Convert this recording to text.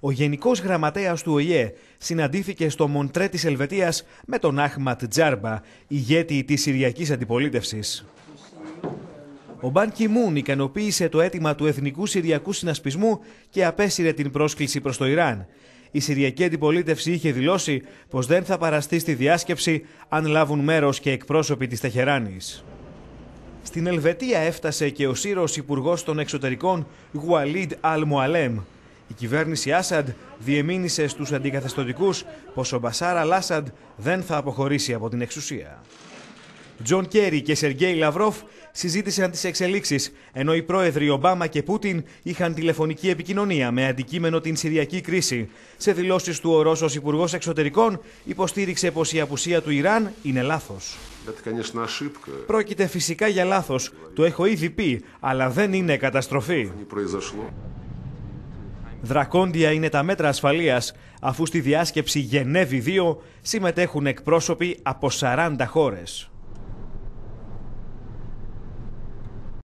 Ο Γενικός Γραμματέας του ΟΗΕ συναντήθηκε στο Μοντρέ της Ελβετίας με τον Άχματ Τζάρμπα, ηγέτη της Συριακής Αντιπολίτευσης. Ο Μπαν Κιμούν ικανοποίησε το αίτημα του Εθνικού Συριακού Συνασπισμού και απέσυρε την πρόσκληση προς το Ιράν. Η Συριακή Αντιπολίτευση είχε δηλώσει πως δεν θα παραστεί στη διάσκεψη αν λάβουν μέρος και εκπρόσωποι της Τεχεράνης. Στην Ελβετία έφτασε και ο Σύρος Υπουργός των Εξωτερικών Γουαλίντ Αλμουαλέμ. Η κυβέρνηση Άσαντ διεμήνησε στους αντικαθεστωτικούς πως ο Μπασάρα Λάσαντ δεν θα αποχωρήσει από την εξουσία. Τζον Κέρι και Σεργέι Λαυρόφ συζήτησαν τις εξελίξεις, ενώ οι πρόεδροι Ομπάμα και Πούτιν είχαν τηλεφωνική επικοινωνία με αντικείμενο την Συριακή κρίση. Σε δηλώσεις του ο Ρώσος Υπουργός Εξωτερικών υποστήριξε πως η απουσία του Ιράν είναι λάθος. Πρόκειται φυσικά για λάθος, το έχω ήδη πει, αλλά δεν είναι καταστροφή. Δρακόντια είναι τα μέτρα ασφαλείας, αφού στη διάσκεψη Γενέβη 2 συμμετέχουν εκπρόσωποι από 40 χώρε.